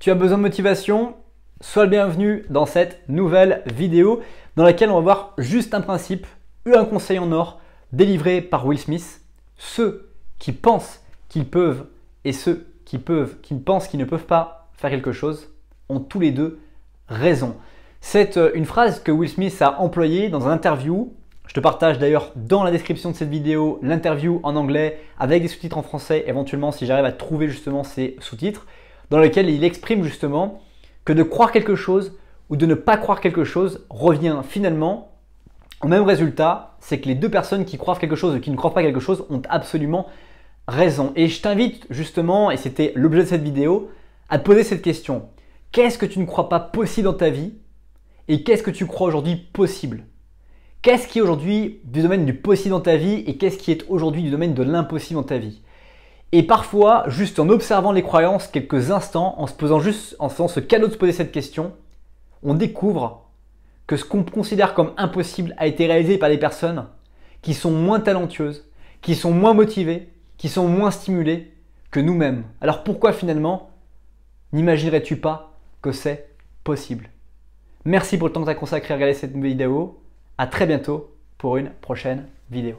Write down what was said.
Tu as besoin de motivation Sois le bienvenu dans cette nouvelle vidéo dans laquelle on va voir juste un principe, un conseil en or délivré par Will Smith. Ceux qui pensent qu'ils peuvent et ceux qui peuvent, qui pensent qu'ils ne peuvent pas faire quelque chose, ont tous les deux raison. C'est euh, une phrase que Will Smith a employée dans un interview. Je te partage d'ailleurs dans la description de cette vidéo l'interview en anglais avec des sous-titres en français éventuellement si j'arrive à trouver justement ces sous-titres dans lequel il exprime justement que de croire quelque chose ou de ne pas croire quelque chose revient finalement au même résultat, c'est que les deux personnes qui croient quelque chose ou qui ne croient pas quelque chose ont absolument raison. Et je t'invite justement, et c'était l'objet de cette vidéo, à te poser cette question. Qu'est-ce que tu ne crois pas possible dans ta vie et qu'est-ce que tu crois aujourd'hui possible Qu'est-ce qui est aujourd'hui du domaine du possible dans ta vie et qu'est-ce qui est aujourd'hui du domaine de l'impossible dans ta vie et parfois, juste en observant les croyances quelques instants, en se posant juste, en faisant ce cadeau de se poser cette question, on découvre que ce qu'on considère comme impossible a été réalisé par des personnes qui sont moins talentueuses, qui sont moins motivées, qui sont moins stimulées que nous-mêmes. Alors pourquoi finalement n'imaginerais-tu pas que c'est possible Merci pour le temps que tu as consacré à regarder cette vidéo. À très bientôt pour une prochaine vidéo.